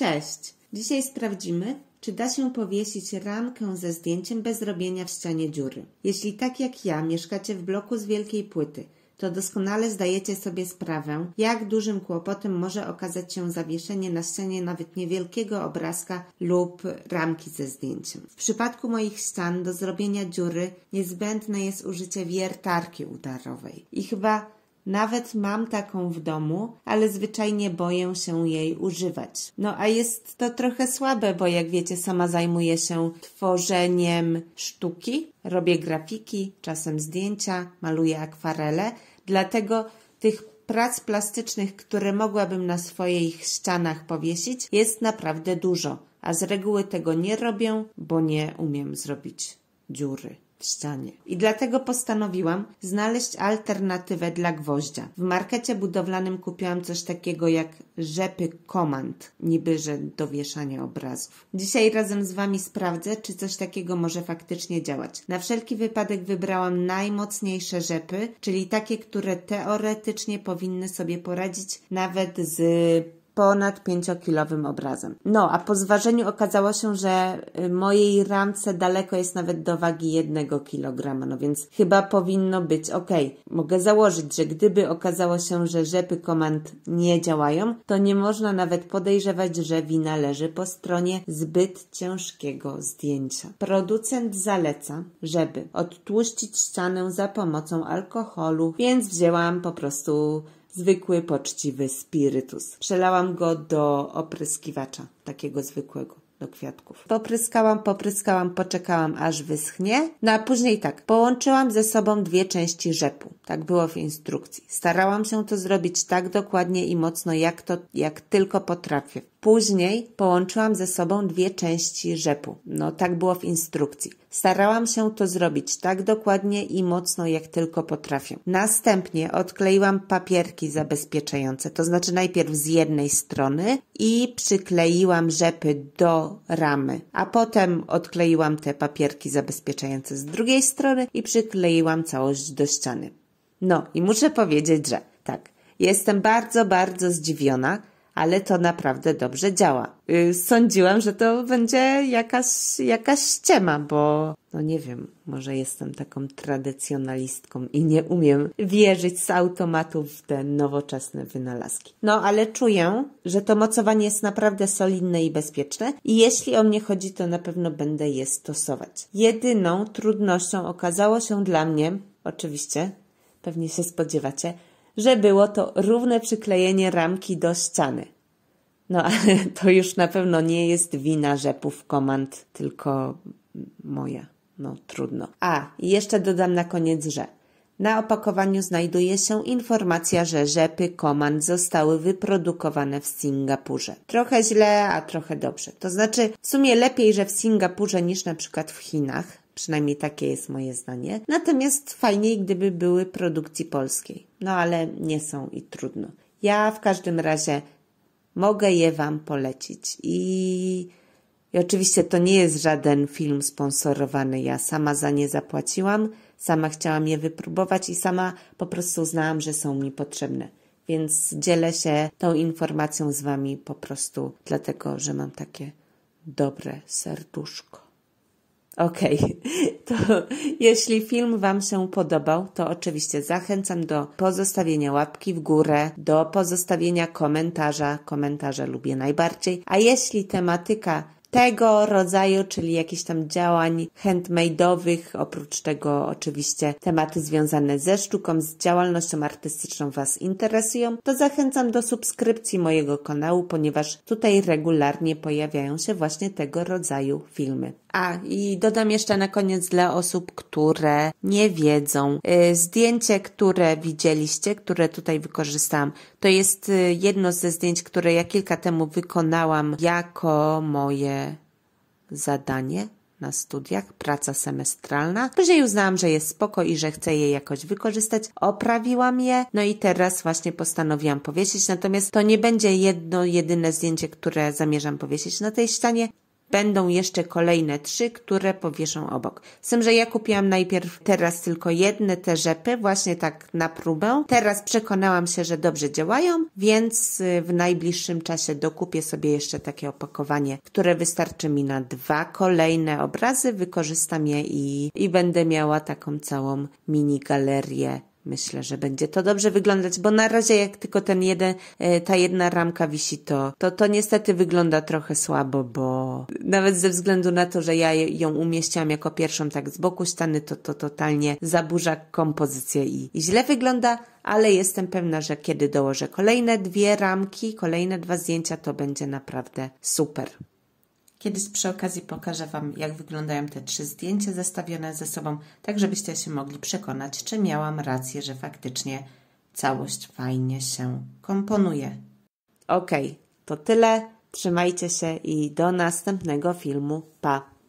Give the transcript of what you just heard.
Cześć! Dzisiaj sprawdzimy, czy da się powiesić ramkę ze zdjęciem bez robienia w ścianie dziury. Jeśli tak jak ja mieszkacie w bloku z wielkiej płyty, to doskonale zdajecie sobie sprawę, jak dużym kłopotem może okazać się zawieszenie na ścianie nawet niewielkiego obrazka lub ramki ze zdjęciem. W przypadku moich ścian do zrobienia dziury niezbędne jest użycie wiertarki udarowej i chyba nawet mam taką w domu, ale zwyczajnie boję się jej używać. No a jest to trochę słabe, bo jak wiecie, sama zajmuję się tworzeniem sztuki, robię grafiki, czasem zdjęcia, maluję akwarele, dlatego tych prac plastycznych, które mogłabym na swoich ścianach powiesić, jest naprawdę dużo, a z reguły tego nie robię, bo nie umiem zrobić dziury w ścianie. I dlatego postanowiłam znaleźć alternatywę dla gwoździa. W markecie budowlanym kupiłam coś takiego jak rzepy komand, niby że do wieszania obrazów. Dzisiaj razem z Wami sprawdzę, czy coś takiego może faktycznie działać. Na wszelki wypadek wybrałam najmocniejsze rzepy, czyli takie, które teoretycznie powinny sobie poradzić nawet z ponad 5-kilowym obrazem. No, a po zważeniu okazało się, że y, mojej ramce daleko jest nawet do wagi 1 kg, no więc chyba powinno być ok. Mogę założyć, że gdyby okazało się, że rzepy komand nie działają, to nie można nawet podejrzewać, że wina leży po stronie zbyt ciężkiego zdjęcia. Producent zaleca, żeby odtłuścić ścianę za pomocą alkoholu, więc wzięłam po prostu zwykły, poczciwy spirytus. Przelałam go do opryskiwacza, takiego zwykłego do kwiatków. Popryskałam, popryskałam, poczekałam aż wyschnie. No a później tak, połączyłam ze sobą dwie części rzepu. Tak było w instrukcji. Starałam się to zrobić tak dokładnie i mocno, jak to, jak tylko potrafię. Później połączyłam ze sobą dwie części rzepu. No tak było w instrukcji. Starałam się to zrobić tak dokładnie i mocno, jak tylko potrafię. Następnie odkleiłam papierki zabezpieczające, to znaczy najpierw z jednej strony i przykleiłam rzepy do ramy, a potem odkleiłam te papierki zabezpieczające z drugiej strony i przykleiłam całość do ściany. No i muszę powiedzieć, że tak, jestem bardzo, bardzo zdziwiona, ale to naprawdę dobrze działa. Y, sądziłam, że to będzie jakaś, jakaś ściema, bo no nie wiem, może jestem taką tradycjonalistką i nie umiem wierzyć z automatu w te nowoczesne wynalazki. No ale czuję, że to mocowanie jest naprawdę solidne i bezpieczne i jeśli o mnie chodzi, to na pewno będę je stosować. Jedyną trudnością okazało się dla mnie, oczywiście, pewnie się spodziewacie, że było to równe przyklejenie ramki do ściany. No ale to już na pewno nie jest wina rzepów komand, tylko moja. No trudno. A, jeszcze dodam na koniec, że na opakowaniu znajduje się informacja, że rzepy komand zostały wyprodukowane w Singapurze. Trochę źle, a trochę dobrze. To znaczy, w sumie lepiej, że w Singapurze niż na przykład w Chinach. Przynajmniej takie jest moje zdanie. Natomiast fajniej, gdyby były produkcji polskiej no ale nie są i trudno. Ja w każdym razie mogę je Wam polecić. I, I oczywiście to nie jest żaden film sponsorowany. Ja sama za nie zapłaciłam, sama chciałam je wypróbować i sama po prostu uznałam, że są mi potrzebne. Więc dzielę się tą informacją z Wami po prostu dlatego, że mam takie dobre serduszko. Okej, okay. to jeśli film Wam się podobał, to oczywiście zachęcam do pozostawienia łapki w górę, do pozostawienia komentarza. Komentarze lubię najbardziej. A jeśli tematyka tego rodzaju, czyli jakichś tam działań handmade'owych, oprócz tego oczywiście tematy związane ze sztuką, z działalnością artystyczną Was interesują, to zachęcam do subskrypcji mojego kanału, ponieważ tutaj regularnie pojawiają się właśnie tego rodzaju filmy. A i dodam jeszcze na koniec dla osób, które nie wiedzą. Y, zdjęcie, które widzieliście, które tutaj wykorzystałam, to jest y, jedno ze zdjęć, które ja kilka temu wykonałam jako moje zadanie na studiach, praca semestralna. Później uznałam, że jest spoko i że chcę je jakoś wykorzystać. Oprawiłam je, no i teraz właśnie postanowiłam powiesić. Natomiast to nie będzie jedno, jedyne zdjęcie, które zamierzam powiesić na tej ścianie będą jeszcze kolejne trzy, które powieszą obok. Z tym, że ja kupiłam najpierw teraz tylko jedne te rzepy, właśnie tak na próbę. Teraz przekonałam się, że dobrze działają, więc y, w najbliższym czasie dokupię sobie jeszcze takie opakowanie, które wystarczy mi na dwa kolejne obrazy, wykorzystam je i, i będę miała taką całą mini galerię Myślę, że będzie to dobrze wyglądać, bo na razie jak tylko ten jeden, e, ta jedna ramka wisi, to, to, to niestety wygląda trochę słabo, bo nawet ze względu na to, że ja ją umieściłam jako pierwszą tak z boku ściany, to to totalnie zaburza kompozycję i, i źle wygląda, ale jestem pewna, że kiedy dołożę kolejne dwie ramki, kolejne dwa zdjęcia, to będzie naprawdę super. Kiedyś przy okazji pokażę Wam, jak wyglądają te trzy zdjęcia zestawione ze sobą, tak żebyście się mogli przekonać, czy miałam rację, że faktycznie całość fajnie się komponuje. Ok, to tyle. Trzymajcie się i do następnego filmu. Pa!